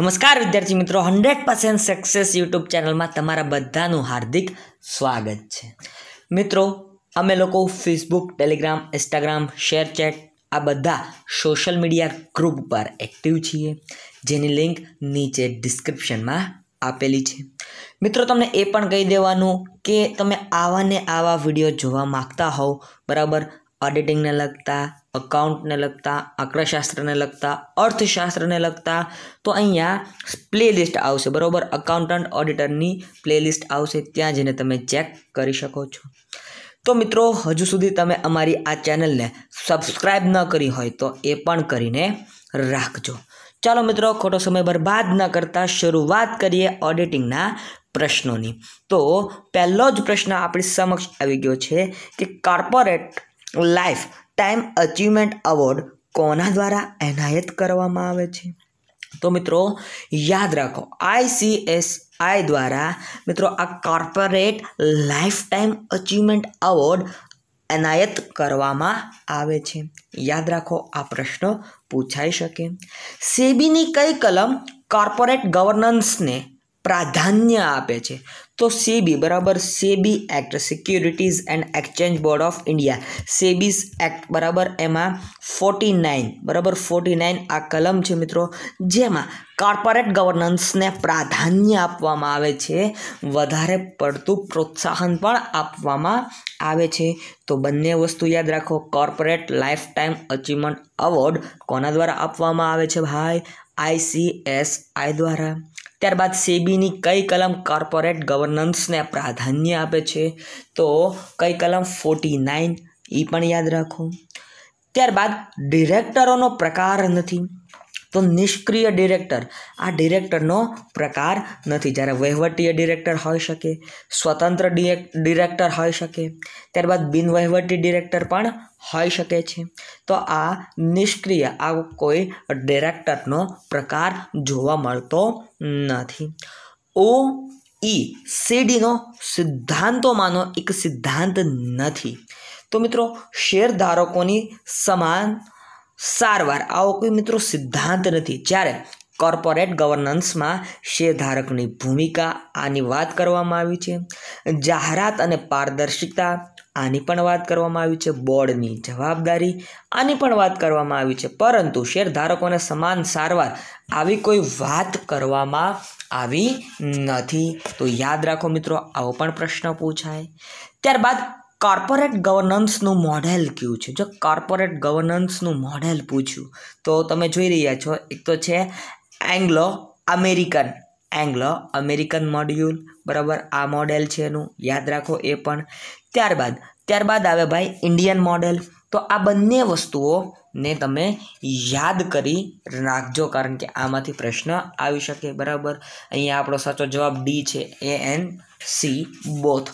નમસ્કાર વિદ્યાર્થી મિત્રો હંડ્રેડ પર્સન્ટ સક્સેસ યુટ્યુબ ચેનલમાં તમારા બધાનું હાર્દિક સ્વાગત છે મિત્રો અમે લોકો ફેસબુક ટેલિગ્રામ ઇન્સ્ટાગ્રામ શેરચેટ આ બધા સોશિયલ મીડિયા ગ્રુપ પર એક્ટિવ છીએ જેની લિંક નીચે ડિસ્ક્રિપ્શનમાં આપેલી છે મિત્રો તમને એ પણ કહી દેવાનું કે તમે આવા ને આવા વિડીયો જોવા માગતા હોવ બરાબર ઓડિટિંગને લગતા અકાઉન્ટને લગતા આંકડાશાસ્ત્રને લગતા અર્થશાસ્ત્રને લગતા તો અહીંયા પ્લેલિસ્ટ આવશે બરાબર અકાઉન્ટન્ટ ઓડિટરની પ્લેલિસ્ટ આવશે ત્યાં જઈને તમે ચેક કરી શકો છો તો મિત્રો હજુ સુધી તમે અમારી આ ચેનલને સબસ્ક્રાઈબ ન કરી હોય તો એ પણ કરીને રાખજો ચાલો મિત્રો ખોટો સમય બરબાદ ન કરતા શરૂઆત કરીએ ઓડિટિંગના પ્રશ્નોની તો પહેલો જ પ્રશ્ન આપણી સમક્ષ આવી ગયો છે કે corporate lifetime achievement award કોના દ્વારા એનાયત કરવામાં આવે છે તો મિત્રો યાદ રાખો આઈસીએસઆઈ દ્વારા મિત્રો આ corporate lifetime achievement award એનાયત કરવામાં આવે છે યાદ રાખો આ પ્રશ્ન પૂછાઈ શકે સેબીની કઈ કલમ કોર્પોરેટ ગવર્નન્સને પ્રાધાન્ય આપે છે તો સેબી બરાબર SEBI act securities and exchange board of India SEBI's act બરાબર એમાં ફોર્ટી નાઇન બરાબર ફોર્ટી નાઇન આ કલમ છે મિત્રો જેમાં કોર્પોરેટ ગવર્નન્સને પ્રાધાન્ય આપવામાં આવે છે વધારે પડતું પ્રોત્સાહન પણ આપવામાં આવે છે તો બંને વસ્તુ યાદ રાખો corporate lifetime achievement award કોના દ્વારા આપવામાં આવે છે ભાઈ આઈસીએસઆઈ દ્વારા ત્યારબાદ સેબીની કઈ કલમ કોર્પોરેટ ગવર્નન્સને પ્રાધાન્ય આપે છે તો કઈ કલમ ફોર્ટી નાઇન એ પણ યાદ રાખો ત્યારબાદ ડિરેક્ટરોનો પ્રકાર નથી તો નિષ્ક્રિય ડિરેક્ટર આ ડિરેક્ટરનો પ્રકાર નથી જ્યારે વહીવટીય ડિરેક્ટર હોઈ શકે સ્વતંત્ર ડિરેક્ટર હોઈ શકે ત્યારબાદ બિનવહીવટી ડિરેક્ટર પણ હોઈ શકે છે તો આ નિષ્ક્રિય આ કોઈ ડિરેક્ટરનો પ્રકાર જોવા મળતો નથી ઓ ઈ સીડીનો સિદ્ધાંતોમાંનો એક સિદ્ધાંત નથી તો મિત્રો શેરધારકોની સમાન સારવાર આવો કોઈ મિત્રો સિદ્ધાંત નથી જ્યારે કોર્પોરેટ ગવર્નન્સમાં શેરધારકની ભૂમિકા આની વાત કરવામાં આવી છે જાહેરાત અને પારદર્શિતા આની પણ વાત કરવામાં આવી છે બોર્ડની જવાબદારી આની પણ વાત કરવામાં આવી છે પરંતુ શેરધારકોને સમાન સારવાર આવી કોઈ વાત કરવામાં આવી નથી તો યાદ રાખો મિત્રો આવો પણ પ્રશ્ન પૂછાય ત્યારબાદ કોર્પોરેટ ગવર્નન્સનું મોડેલ કયું છે જો કોર્પોરેટ ગવર્નન્સનું મોડેલ પૂછ્યું તો તમે જોઈ રહ્યા છો એક તો છે Anglo American Anglo American module બરાબર આ મોડેલ છે એનું યાદ રાખો એ પણ ત્યારબાદ ત્યારબાદ આવે ભાઈ ઇન્ડિયન મોડેલ તો આ બંને વસ્તુઓને તમે યાદ કરી રાખજો કારણ કે આમાંથી પ્રશ્ન આવી શકે બરાબર અહીંયા આપણો સાચો જવાબ ડી છે એ એન સી બોથ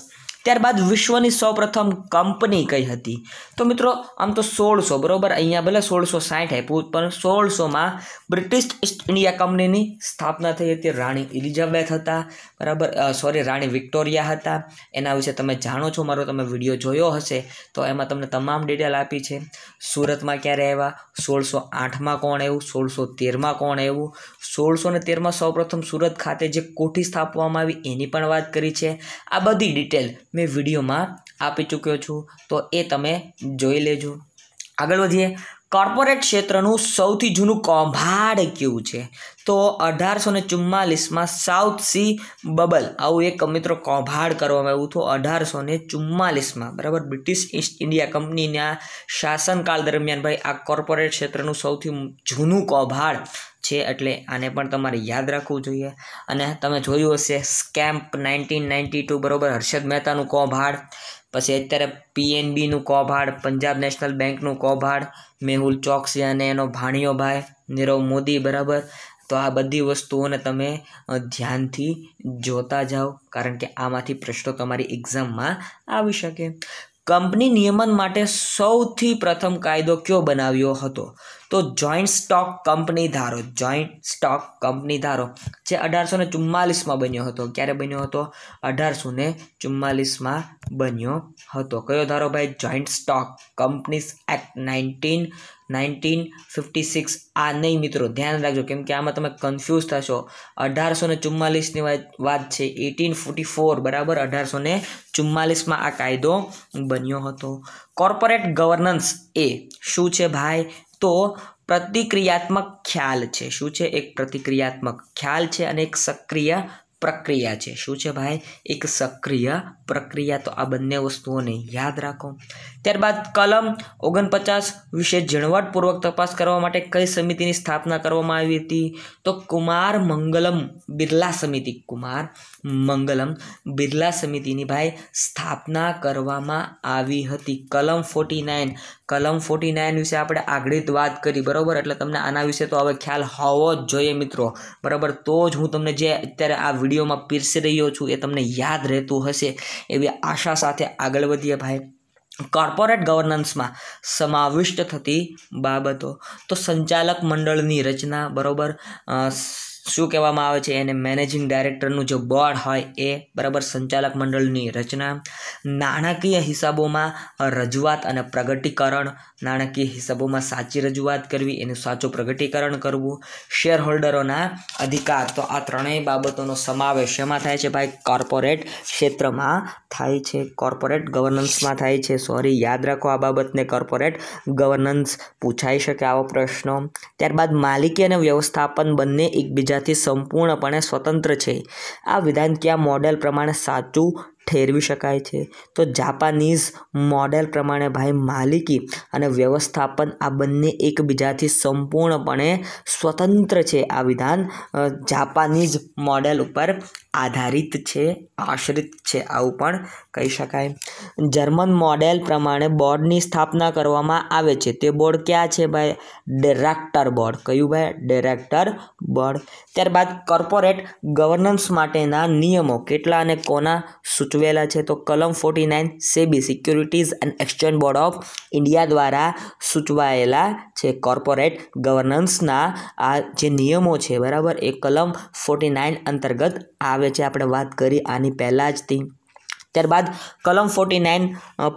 ત્યારબાદ વિશ્વની સૌપ્રથમ કંપની કઈ હતી તો મિત્રો આમ તો સોળસો બરાબર અહીંયા ભલે સોળસો સાઠ આપ્યું પણ સોળસોમાં બ્રિટિશ ઈસ્ટ ઇન્ડિયા કંપનીની સ્થાપના થઈ હતી રાણી એલિઝાબેથ હતા બરાબર સોરી રાણી વિક્ટોરિયા હતા એના વિશે તમે જાણો છો મારો તમે વિડીયો જોયો હશે તો એમાં તમને તમામ ડિટેલ આપી છે સુરતમાં ક્યારે આવ્યા સોળસો આઠમાં કોણ આવ્યું સોળસો તેરમાં કોણ આવ્યું સોળસો ને તેરમાં સૌપ્રથમ સુરત ખાતે જે કોઠી સ્થાપવામાં આવી એની પણ વાત કરી છે આ બધી ડિટેલ મેં વિડીયોમાં આપી ચૂક્યો છું તો એ તમે જોઈ લેજો આગળ વધીએ કોર્પોરેટ ક્ષેત્રનું સૌથી જૂનું કૌભાડ કેવું છે તો અઢારસો ને ચુમ્માલીસમાં સાઉથ સી બબલ આવું એક મિત્રો કૌભાડ કરવામાં આવ્યું હતું અઢારસો ને ચુમ્માલીસમાં બરાબર બ્રિટિશ ઈસ્ટ ઇન્ડિયા કંપનીના શાસનકાળ દરમિયાન ભાઈ આ કોર્પોરેટ ક્ષેત્રનું સૌથી જૂનું કૌભાડ છે એટલે આને પણ તમારે યાદ રાખવું જોઈએ અને તમે જોયું હશે સ્કેમ્પ નાઇન્ટીન નાઇન્ટી ટુ બરાબર હર્ષદ મહેતાનું કૌભાંડ પછી અત્યારે પીએનબીનું કૌભાંડ પંજાબ નેશનલ બેંકનું કૌભાંડ મેહુલ ચોકસી અને એનો ભાણિયો ભાઈ નીરવ મોદી બરાબર તો આ બધી વસ્તુઓને તમે ધ્યાનથી જોતા જાઓ કારણ કે આમાંથી પ્રશ્નો તમારી એક્ઝામમાં આવી શકે કંપની નિયમન માટે સૌથી પ્રથમ કાયદો કયો બનાવ્યો હતો તો જોઈન્ટ સ્ટોક કંપની ધારો જોઈન્ટ સ્ટોક કંપની ધારો જે અઢારસો ને ચુમ્માલીસમાં બન્યો હતો ક્યારે બન્યો હતો અઢારસો ને ચુમ્માલીસમાં બન્યો હતો કયો ધારો ભાઈ joint stock companies act nineteen nineteen fifty six આ નહીં મિત્રો ધ્યાન રાખજો કેમ કે આમાં તમે કન્ફ્યુઝ થશો અઢારસો ને ચુમ્માલીસની વાત છે એટીન ફોર્ટી ફોર બરાબર અઢારસો ને ચુમ્માલીસમાં આ કાયદો બન્યો હતો કોર્પોરેટ ગવર્નન્સ એ શું છે ભાઈ તો પ્રતિક્રિયાત્મક ખ્યાલ છે શું છે એક પ્રતિક્રિયાત્મક ખ્યાલ છે અને એક સક્રિય પ્રક્રિયા છે શું છે ભાઈ એક સક્રિય પ્રક્રિયા તો આ બંને વસ્તુઓને યાદ રાખો ત્યારબાદ કલમ ઓગણપચાસ વિશે ઝીણવટપૂર્વક તપાસ કરવા માટે કઈ સમિતિની સ્થાપના કરવામાં આવી હતી તો કુમાર મંગલમ બિરલા સમિતિ કુમાર મંગલમ બિરલા સમિતિની ભાઈ સ્થાપના કરવામાં આવી હતી કલમ ફોર્ટી નાઇન કલમ ફોર્ટી નાઇન વિશે આપણે આગળ જ વાત કરી બરાબર એટલે તમને આના વિશે તો હવે ખ્યાલ હોવો જ જોઈએ મિત્રો બરાબર તો જ હું તમને જે અત્યારે આ વિડીયોમાં પીરસી રહ્યો છું એ તમને યાદ રહેતું હશે એવી આશા સાથે આગળ વધીએ ભાઈ કોર્પોરેટ ગવર્નન્સમાં સમાવિષ્ટ થતી બાબતો તો સંચાલક મંડળની રચના બરોબર શું કહેવામાં આવે છે એને મેનેજિંગ ડાયરેક્ટરનું જે બોર્ડ હોય એ બરાબર સંચાલક મંડળની રચના નાણાકીય હિસાબોમાં રજૂઆત અને પ્રગટીકરણ નાણાકીય હિસાબોમાં સાચી રજૂઆત કરવી એનું સાચું પ્રગટીકરણ કરવું શેર હોલ્ડરોના અધિકાર તો આ ત્રણેય બાબતોનો સમાવેશ એમાં થાય છે ભાઈ કોર્પોરેટ ક્ષેત્રમાં થાય છે કોર્પોરેટ ગવર્નન્સમાં થાય છે સોરી યાદ રાખો આ બાબતને કોર્પોરેટ ગવર્નન્સ પૂછાઈ શકે આવો પ્રશ્નો ત્યારબાદ માલિકી અને વ્યવસ્થાપન બંને એકબીજા બીજાથી સંપૂર્ણપણે સ્વતંત્ર છે આ વિધાન કયા મોડેલ પ્રમાણે સાચું ઠેરવી શકાય છે તો જાપાનીઝ મોડેલ પ્રમાણે ભાઈ માલિકી અને વ્યવસ્થાપન આ બંને એકબીજાથી સંપૂર્ણપણે સ્વતંત્ર છે આ વિધાન જાપાનીઝ મોડેલ ઉપર આધારિત છે આશ્રિત છે આવું પણ કહી શકાય જર્મન મોડેલ પ્રમાણે બોર્ડની સ્થાપના કરવામાં આવે છે તે બોર્ડ ક્યાં છે ભાઈ ડિરેક્ટર બોર્ડ કયું ભાઈ ડિરેક્ટર બોર્ડ ત્યારબાદ કોર્પોરેટ ગવર્નન્સ માટેના નિયમો કેટલા અને કોના સૂચવેલા છે તો કલમ forty nine SEBI securities and exchange board of India દ્વારા સૂચવાયેલા છે કોર્પોરેટ ગવર્નન્સના આ જે નિયમો છે બરાબર એ કલમ ફોર્ટી નાઇન અંતર્ગત આવે આવે છે આપણે વાત કરી આની પહેલાં જ તે ત્યારબાદ કલમ ફોર્ટી નાઇન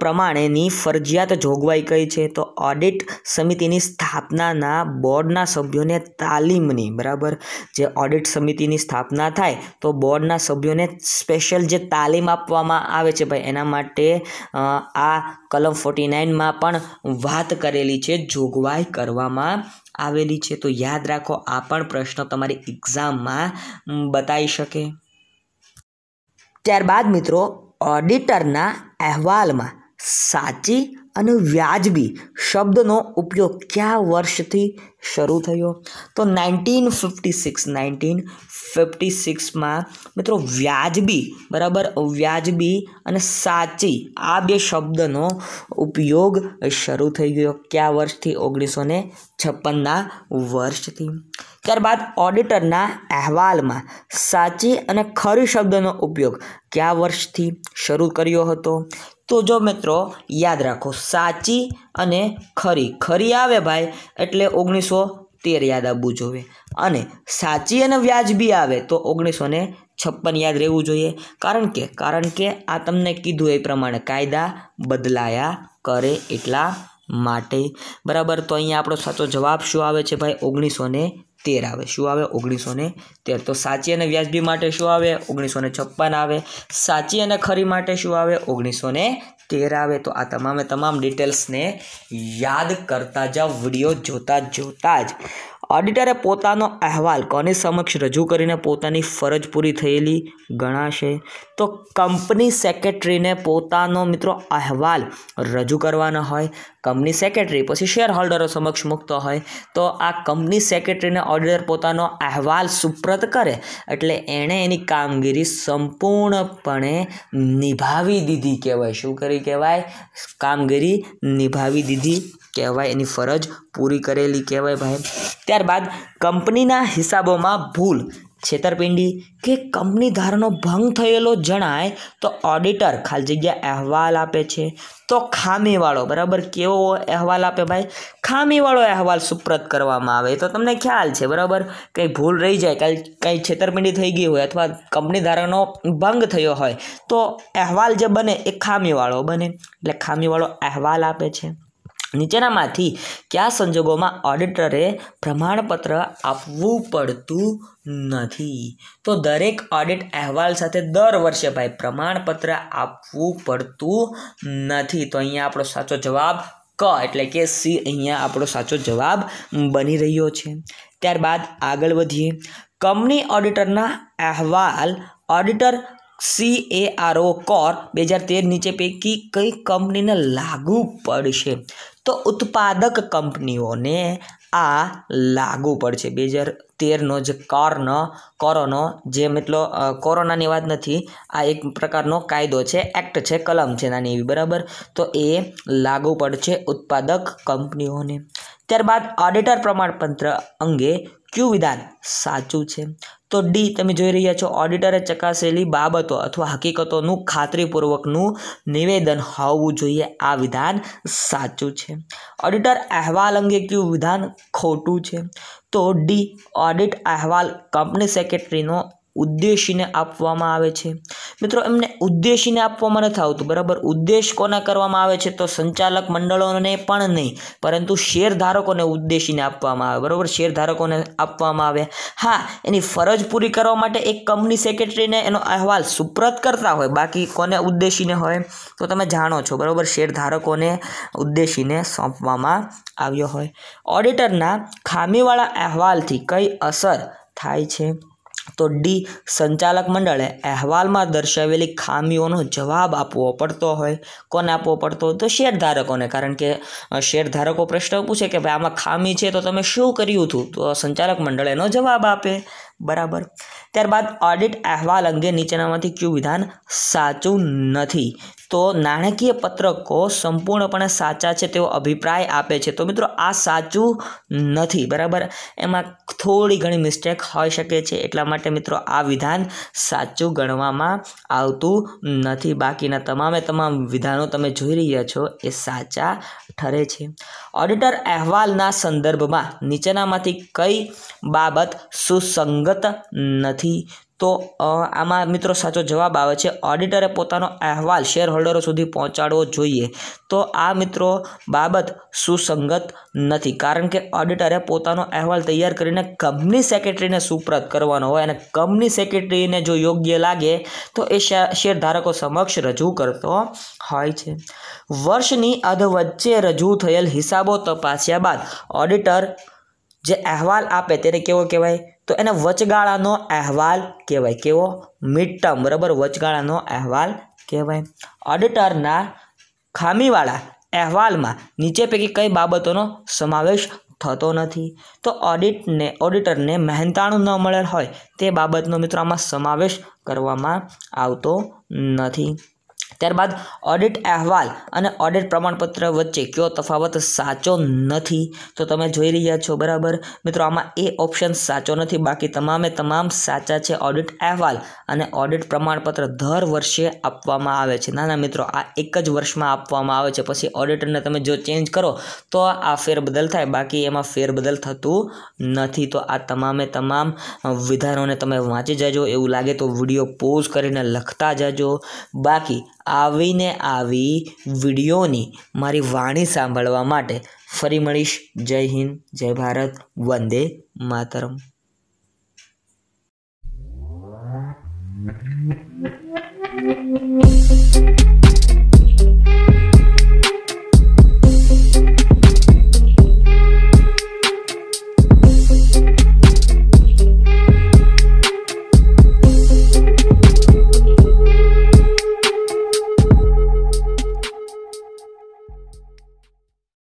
પ્રમાણેની ફરજિયાત જોગવાઈ કઈ છે તો ઓડિટ સમિતિની સ્થાપનાના બોર્ડના સભ્યોને તાલીમની બરાબર જે ઓડિટ સમિતિની સ્થાપના થાય તો બોર્ડના સભ્યોને સ્પેશિયલ જે તાલીમ આપવામાં આવે છે ભાઈ એના માટે આ કલમ ફોર્ટી નાઇનમાં પણ વાત કરેલી છે જોગવાઈ કરવામાં આવેલી છે તો યાદ રાખો આ પણ પ્રશ્ન તમારી એક્ઝામમાં બતાવી શકે ત્યારબાદ મિત્રો ઓડિટરના અહેવાલમાં સાચી અને વ્યાજબી શબ્દનો ઉપયોગ કયા વર્ષથી શરૂ થયો તો nineteen fifty six nineteen fifty સિક્સમાં મિત્રો વ્યાજબી બરાબર વ્યાજબી અને સાચી આ બે શબ્દનો ઉપયોગ શરૂ થઈ ગયો કયા વર્ષથી ઓગણીસો ને છપ્પનના વર્ષથી ત્યારબાદ ઓડિટરના અહેવાલમાં સાચી અને ખરી શબ્દનો ઉપયોગ કયા વર્ષથી શરૂ કર્યો હતો તો જો મિત્રો યાદ રાખો સાચી અને ખરી ખરી આવે ભાઈ એટલે ઓગણીસો તેર યાદ આવવું જોઈએ અને સાચી અને વ્યાજબી આવે તો ઓગણીસો ને છપ્પન યાદ રહેવું જોઈએ કારણ કે કારણ કે આ તમને કીધું એ પ્રમાણે કાયદા બદલાયા કરે એટલા માટે બરાબર તો અહીંયા આપણો સાચો જવાબ શું આવે છે ભાઈ ઓગણીસો ને તેર આવે શું આવે ઓગણીસો ને તેર તો સાચી અને વ્યાજબી માટે શું આવે ઓગણીસો ને છપ્પન આવે સાચી અને ખરી માટે શું આવે ઓગણીસો ને તેર આવે તો આ તમામે તમામ ડિટેલ્સને યાદ કરતા જાઓ વિડીયો જોતા જોતા જ ઓડિટરે પોતાનો અહેવાલ કોની સમક્ષ રજૂ કરીને પોતાની ફરજ પૂરી થયેલી ગણાશે તો કંપની સેક્રેટરીને પોતાનો મિત્રો અહેવાલ રજૂ કરવાનો હોય કંપની સેક્રેટરી પછી શેર હોલ્ડરો સમક્ષ મૂકતો હોય તો આ કંપની સેક્રેટરીને ઓડિટર પોતાનો અહેવાલ સુપ્રત કરે એટલે એણે એની કામગીરી સંપૂર્ણપણે નિભાવી દીધી કહેવાય શું કરી કહેવાય કામગીરી નિભાવી દીધી કહેવાય એની ફરજ પૂરી કરેલી કહેવાય ભાઈ ત્યારબાદ કંપનીના હિસાબોમાં ભૂલ છેતરપિંડી કે કંપની ધારનો ભંગ થયેલો જણાય તો ઓડિટર ખાલી જગ્યા અહેવાલ આપે છે તો ખામીવાળો બરાબર કેવો અહેવાલ આપે ભાઈ ખામીવાળો અહેવાલ સુપ્રત કરવામાં આવે તો તમને ખ્યાલ છે બરાબર કંઈ ભૂલ રહી જાય કાંઈ કંઈ છેતરપિંડી થઈ ગઈ હોય અથવા કંપની ધારાનો ભંગ થયો હોય તો અહેવાલ જે બને એ ખામીવાળો બને એટલે ખામીવાળો અહેવાલ આપે છે નીચેનામાંથી કયા સંજોગોમાં ઓડિટરે પ્રમાણપત્ર આપવું પડતું નથી તો દરેક ઓડિટ અહેવાલ સાથે દર વર્ષે ભાઈ પ્રમાણપત્ર આપવું પડતું નથી તો અહીંયા આપણો સાચો જવાબ ક એટલે કે સી અહીંયા આપણો સાચો જવાબ બની રહ્યો છે ત્યારબાદ આગળ વધીએ કંપની ઓડિટરના અહેવાલ ઓડિટર સી એ સીએઆરઓ કોર બે હજાર તેર નીચે પૈકી કઈ કંપનીને લાગુ પડશે તો ઉત્પાદક કંપનીઓને આ લાગુ પડશે બે હજાર તેરનો જે કરનો કોરોનો જે મિત્રો કોરોનાની વાત નથી આ એક પ્રકારનો કાયદો છે એક્ટ છે કલમ છે નાની એવી બરાબર તો એ લાગુ પડશે ઉત્પાદક કંપનીઓને ત્યારબાદ ઓડિટર પ્રમાણપત્ર અંગે કયું વિધાન સાચું છે તો ડી તમે જોઈ રહ્યા છો ઓડિટરે ચકાસેલી બાબતો અથવા હકીકતોનું ખાતરીપૂર્વકનું નિવેદન હોવું જોઈએ આ વિધાન સાચું છે ઓડિટર અહેવાલ અંગે કયું વિધાન ખોટું છે તો ડી ઓડિટ અહેવાલ કંપની સેક્રેટરીનો ઉદ્દેશીને આપવામાં આવે છે મિત્રો એમને ઉદ્દેશીને આપવામાં નથી આવતું બરાબર ઉદ્દેશ કોને કરવામાં આવે છે તો સંચાલક મંડળોને પણ નહીં પરંતુ શેરધારકોને ઉદ્દેશીને આપવામાં આવે બરાબર શેરધારકોને આપવામાં આવે હા એની ફરજ પૂરી કરવા માટે એક કંપની સેક્રેટરીને એનો અહેવાલ સુપ્રત કરતા હોય બાકી કોને ઉદ્દેશીને હોય તો તમે જાણો છો બરાબર શેરધારકોને ઉદ્દેશીને સોંપવામાં આવ્યો હોય ઓડિટરના ખામીવાળા અહેવાલથી કઈ અસર થાય છે તો ડી સંચાલક મંડળે અહેવાલમાં દર્શાવેલી ખામીઓનો જવાબ આપવો પડતો હોય કોને આપવો પડતો હોય તો શેરધારકોને કારણ કે શેરધારકો પ્રશ્ન પૂછે કે ભાઈ આમાં ખામી છે તો તમે શું કર્યું હતું તો સંચાલક મંડળ એનો જવાબ આપે બરાબર ત્યારબાદ ઓડિટ અહેવાલ અંગે નીચેનામાંથી કયું વિધાન સાચું નથી તો નાણાકીય પત્રકો સંપૂર્ણપણે સાચા છે તેવો અભિપ્રાય આપે છે તો મિત્રો આ સાચું નથી બરાબર એમાં થોડી ઘણી મિસ્ટેક હોઈ શકે છે એટલા માટે મિત્રો આ વિધાન સાચું ગણવામાં આવતું નથી બાકીના તમામે તમામ વિધાનો તમે જોઈ રહ્યા છો એ સાચા ઠરે છે ઓડિટર અહેવાલના સંદર્ભમાં નીચેનામાંથી કઈ બાબત સુસંગત અંગત નથી તો આમાં મિત્રો સાચો જવાબ આવે છે ઓડિટરે પોતાનો અહેવાલ શેરહોલ્ડરો સુધી પહોંચાડવો જોઈએ તો આ મિત્રો બાબત સુસંગત નથી કારણ કે ઓડિટરે પોતાનો અહેવાલ તૈયાર કરીને કંપની સેક્રેટરીને સુપ્રત કરવાનો હોય અને કંપની સેક્રેટરીને જો યોગ્ય લાગે તો એ શેરધારકો સમક્ષ રજૂ કરતો હોય છે વર્ષની અધ વચ્ચે રજૂ થયેલ હિસાબો તપાસ્યા બાદ ઓડિટર જે અહેવાલ આપે તેને કેવો કહેવાય તો એને વચગાળાનો અહેવાલ કહેવાય કેવો મિડ ટર્મ બરાબર વચગાળાનો અહેવાલ કહેવાય ઓડિટરના ખામીવાળા અહેવાલમાં નીચે પૈકી કઈ બાબતોનો સમાવેશ થતો નથી તો ઓડિટને ઓડિટરને મહેનતાણું ન મળેલ હોય તે બાબતનો મિત્રો આમાં સમાવેશ કરવામાં આવતો નથી ત્યારબાદ ઓડિટ અહેવાલ અને ઓડિટ પ્રમાણપત્ર વચ્ચે કયો તફાવત સાચો નથી તો તમે જોઈ રહ્યા છો બરાબર મિત્રો આમાં એ ઓપ્શન સાચો નથી બાકી તમામે તમામ સાચા છે ઓડિટ અહેવાલ અને ઓડિટ પ્રમાણપત્ર દર વર્ષે આપવામાં આવે છે નાના મિત્રો આ એક જ વર્ષમાં આપવામાં આવે છે પછી ઓડિટરને તમે જો ચેન્જ કરો તો આ ફેરબદલ થાય બાકી એમાં ફેરબદલ થતું નથી તો આ તમામે તમામ વિધાનોને તમે વાંચી જજો એવું લાગે તો વિડીયો પોઝ કરીને લખતા જજો બાકી આવીને આવી વિડીયોની મારી વાણી સાંભળવા માટે ફરી મળીશ જય હિન્દ જય ભારત વંદે માતરમ Thank you.